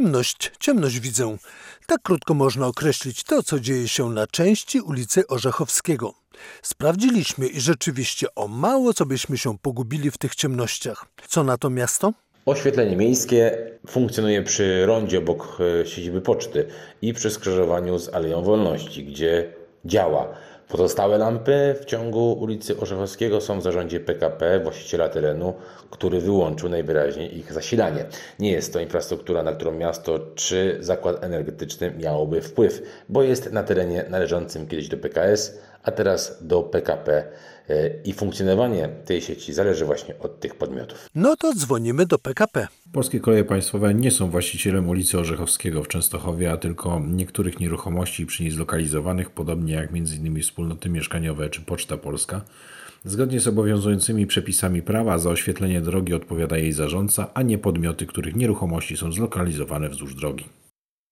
Ciemność, ciemność widzę. Tak krótko można określić to, co dzieje się na części ulicy Orzechowskiego. Sprawdziliśmy i rzeczywiście o mało co byśmy się pogubili w tych ciemnościach. Co na to miasto? Oświetlenie miejskie funkcjonuje przy rondzie obok e, siedziby poczty i przy skrzyżowaniu z Aleją Wolności, gdzie działa. Pozostałe lampy w ciągu ulicy Orzechowskiego są w zarządzie PKP, właściciela terenu, który wyłączył najwyraźniej ich zasilanie. Nie jest to infrastruktura, na którą miasto czy zakład energetyczny miałoby wpływ, bo jest na terenie należącym kiedyś do PKS, a teraz do PKP e, i funkcjonowanie tej sieci zależy właśnie od tych podmiotów. No to dzwonimy do PKP. Polskie Koleje Państwowe nie są właścicielem ulicy Orzechowskiego w Częstochowie, a tylko niektórych nieruchomości przy niej zlokalizowanych, podobnie jak m.in. wspólnoty mieszkaniowe czy Poczta Polska. Zgodnie z obowiązującymi przepisami prawa za oświetlenie drogi odpowiada jej zarządca, a nie podmioty, których nieruchomości są zlokalizowane wzdłuż drogi.